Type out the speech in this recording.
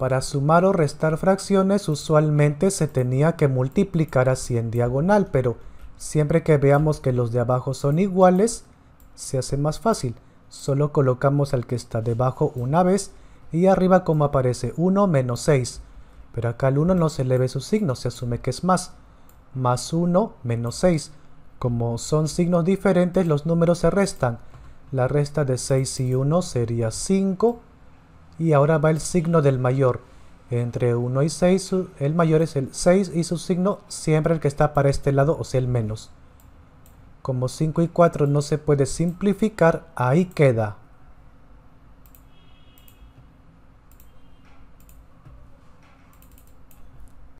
Para sumar o restar fracciones usualmente se tenía que multiplicar así en diagonal, pero siempre que veamos que los de abajo son iguales, se hace más fácil. Solo colocamos al que está debajo una vez y arriba como aparece 1 menos 6. Pero acá el 1 no se le ve su signo, se asume que es más. Más 1 menos 6. Como son signos diferentes, los números se restan. La resta de 6 y 1 sería 5 y ahora va el signo del mayor. Entre 1 y 6, el mayor es el 6 y su signo siempre el que está para este lado, o sea el menos. Como 5 y 4 no se puede simplificar, ahí queda.